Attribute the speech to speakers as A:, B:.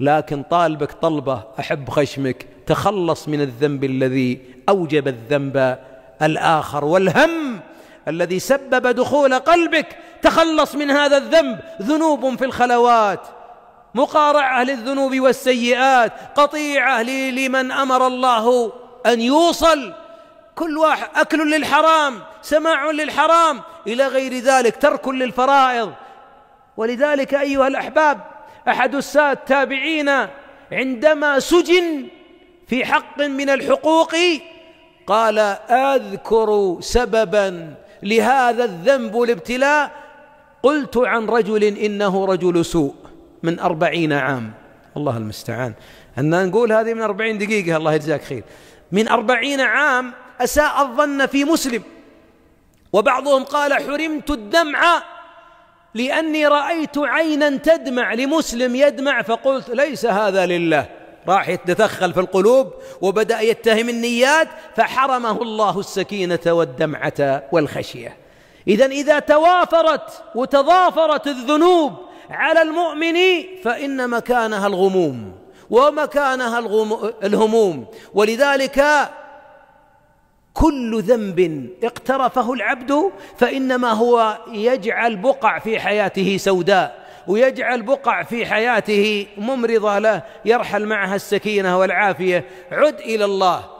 A: لكن طالبك طلبه احب خشمك تخلص من الذنب الذي اوجب الذنب الاخر والهم الذي سبب دخول قلبك تخلص من هذا الذنب ذنوب في الخلوات مقارعه للذنوب والسيئات قطيعه لمن امر الله ان يوصل كل واحد اكل للحرام سماع للحرام الى غير ذلك ترك للفرائض ولذلك ايها الاحباب أحد السادة التابعين عندما سجن في حق من الحقوق قال أذكر سببا لهذا الذنب والابتلاء قلت عن رجل إنه رجل سوء من أربعين عام الله المستعان أن نقول هذه من أربعين دقيقة الله يجزاك خير من أربعين عام أساء الظن في مسلم وبعضهم قال حرمت الدمع لأني رأيت عينا تدمع لمسلم يدمع فقلت ليس هذا لله راح يتدخل في القلوب وبدأ يتهم النيات فحرمه الله السكينة والدمعة والخشية إذا إذا توافرت وتضافرت الذنوب على المؤمن فإن مكانها الغموم ومكانها الهموم ولذلك كل ذنب اقترفه العبد فانما هو يجعل بقع في حياته سوداء ويجعل بقع في حياته ممرضه له يرحل معها السكينه والعافيه عد الى الله